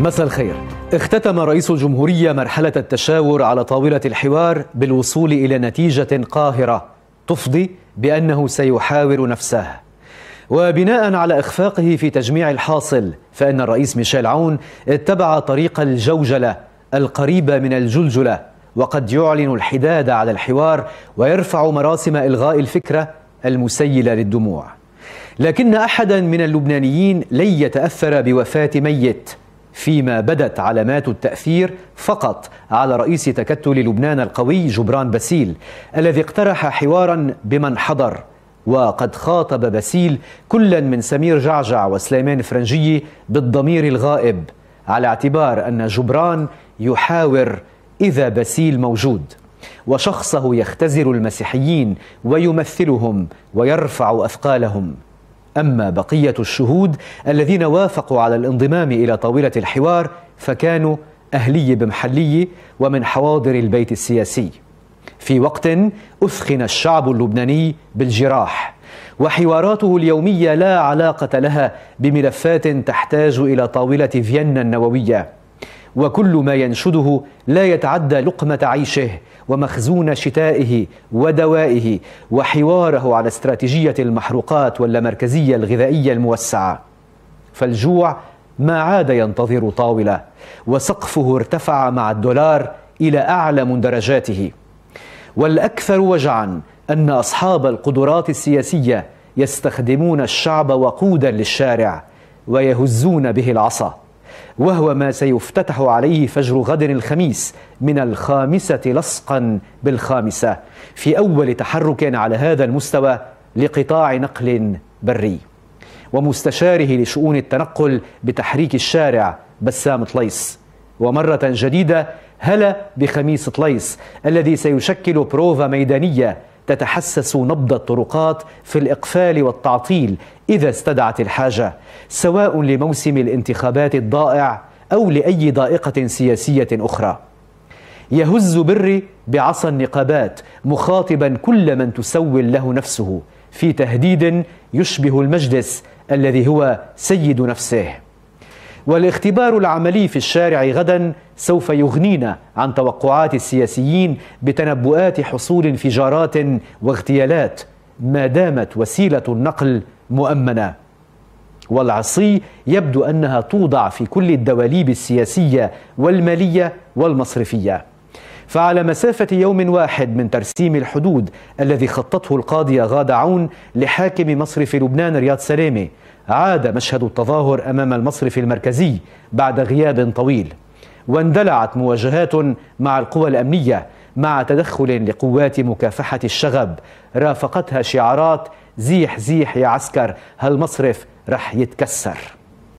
مساء الخير اختتم رئيس الجمهورية مرحلة التشاور على طاولة الحوار بالوصول إلى نتيجة قاهرة تفضي بأنه سيحاور نفسه وبناء على إخفاقه في تجميع الحاصل فإن الرئيس ميشيل عون اتبع طريق الجوجلة القريبة من الجلجلة وقد يعلن الحداد على الحوار ويرفع مراسم إلغاء الفكرة المسيلة للدموع لكن أحدا من اللبنانيين لن يتأثر بوفاة ميت فيما بدت علامات التأثير فقط على رئيس تكتل لبنان القوي جبران باسيل الذي اقترح حوارا بمن حضر وقد خاطب باسيل كلا من سمير جعجع وسليمان فرنجي بالضمير الغائب على اعتبار أن جبران يحاور إذا باسيل موجود وشخصه يختزل المسيحيين ويمثلهم ويرفع أثقالهم أما بقية الشهود الذين وافقوا على الانضمام إلى طاولة الحوار فكانوا أهلي بمحلي ومن حواضر البيت السياسي في وقت أثخن الشعب اللبناني بالجراح وحواراته اليومية لا علاقة لها بملفات تحتاج إلى طاولة فيينا النووية وكل ما ينشده لا يتعدى لقمة عيشه ومخزون شتائه ودوائه وحواره على استراتيجية المحروقات واللامركزية الغذائية الموسعة فالجوع ما عاد ينتظر طاولة وسقفه ارتفع مع الدولار إلى أعلى مندرجاته والأكثر وجعا أن أصحاب القدرات السياسية يستخدمون الشعب وقودا للشارع ويهزون به العصا وهو ما سيفتتح عليه فجر غد الخميس من الخامسة لصقا بالخامسة في أول تحرك على هذا المستوى لقطاع نقل بري ومستشاره لشؤون التنقل بتحريك الشارع بسام طليس ومرة جديدة هلا بخميس طليس الذي سيشكل بروفا ميدانية تتحسس نبض الطرقات في الإقفال والتعطيل إذا استدعت الحاجة سواء لموسم الانتخابات الضائع أو لأي ضائقة سياسية أخرى يهز بري بعصا النقابات مخاطبا كل من تسول له نفسه في تهديد يشبه المجلس الذي هو سيد نفسه والاختبار العملي في الشارع غدا سوف يغنينا عن توقعات السياسيين بتنبؤات حصول انفجارات واغتيالات ما دامت وسيله النقل مؤمنه والعصي يبدو انها توضع في كل الدواليب السياسيه والماليه والمصرفيه فعلى مسافة يوم واحد من ترسيم الحدود الذي خطته القاضية غادة عون لحاكم مصرف لبنان رياض سلامي عاد مشهد التظاهر أمام المصرف المركزي بعد غياب طويل واندلعت مواجهات مع القوى الأمنية مع تدخل لقوات مكافحة الشغب رافقتها شعارات زيح زيح يا عسكر هالمصرف رح يتكسر